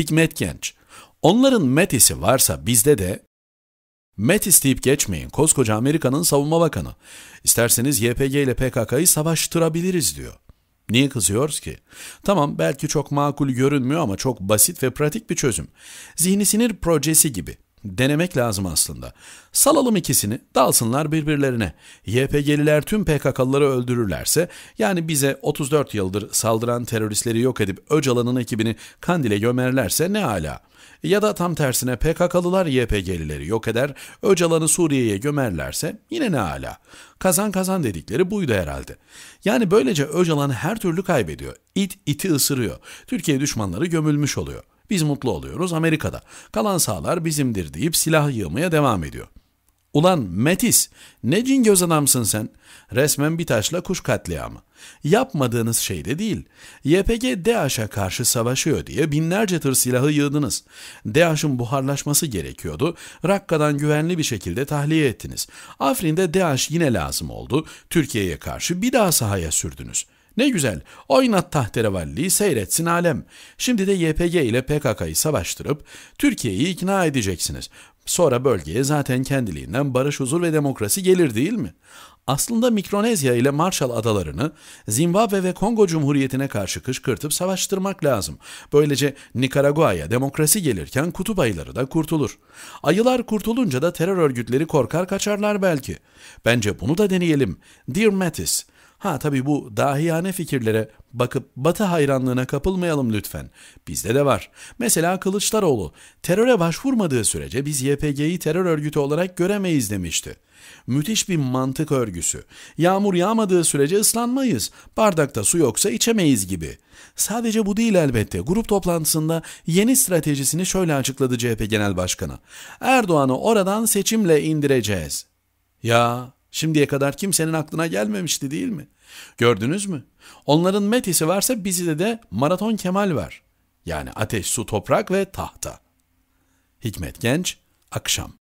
Hikmet Genç. Onların Metis'i varsa bizde de Metis deyip geçmeyin koskoca Amerika'nın savunma bakanı. İsterseniz YPG ile PKK'yı savaştırabiliriz diyor. Niye kızıyoruz ki? Tamam belki çok makul görünmüyor ama çok basit ve pratik bir çözüm. Zihni sinir projesi gibi. Denemek lazım aslında. Salalım ikisini, dalsınlar birbirlerine. YPG'liler tüm PKK'lıları öldürürlerse, yani bize 34 yıldır saldıran teröristleri yok edip Öcalan'ın ekibini Kandil'e gömerlerse ne hala? Ya da tam tersine PKK'lılar YPG'lileri yok eder, Öcalan'ı Suriye'ye gömerlerse yine ne hala? Kazan kazan dedikleri buydu herhalde. Yani böylece Öcalan her türlü kaybediyor. İt iti ısırıyor. Türkiye düşmanları gömülmüş oluyor. Biz mutlu oluyoruz Amerika'da. Kalan sahalar bizimdir deyip silah yığmaya devam ediyor. Ulan Metis ne cin göz adamsın sen? Resmen bir taşla kuş katliamı. Yapmadığınız şey de değil. YPG DAEŞ'e karşı savaşıyor diye binlerce tır silahı yığdınız. DAEŞ'in buharlaşması gerekiyordu. Rakka'dan güvenli bir şekilde tahliye ettiniz. Afrin'de DAEŞ yine lazım oldu. Türkiye'ye karşı bir daha sahaya sürdünüz.'' Ne güzel, oynat tahterevalliyi seyretsin alem. Şimdi de YPG ile PKK'yı savaştırıp Türkiye'yi ikna edeceksiniz. Sonra bölgeye zaten kendiliğinden barış, huzur ve demokrasi gelir değil mi? Aslında Mikronezya ile Marshall Adalarını Zimbabwe ve Kongo Cumhuriyeti'ne karşı kışkırtıp savaştırmak lazım. Böylece Nikaragua'ya demokrasi gelirken kutup ayıları da kurtulur. Ayılar kurtulunca da terör örgütleri korkar kaçarlar belki. Bence bunu da deneyelim. Dear Mattis, Ha tabii bu dahiyane fikirlere bakıp batı hayranlığına kapılmayalım lütfen. Bizde de var. Mesela Kılıçdaroğlu teröre başvurmadığı sürece biz YPG'yi terör örgütü olarak göremeyiz demişti. Müthiş bir mantık örgüsü. Yağmur yağmadığı sürece ıslanmayız. Bardakta su yoksa içemeyiz gibi. Sadece bu değil elbette. Grup toplantısında yeni stratejisini şöyle açıkladı CHP Genel Başkanı. Erdoğan'ı oradan seçimle indireceğiz. Ya Şimdiye kadar kimsenin aklına gelmemişti değil mi? Gördünüz mü? Onların metisi varsa bizde de maraton kemal var. Yani ateş, su, toprak ve tahta. Hikmet Genç, akşam.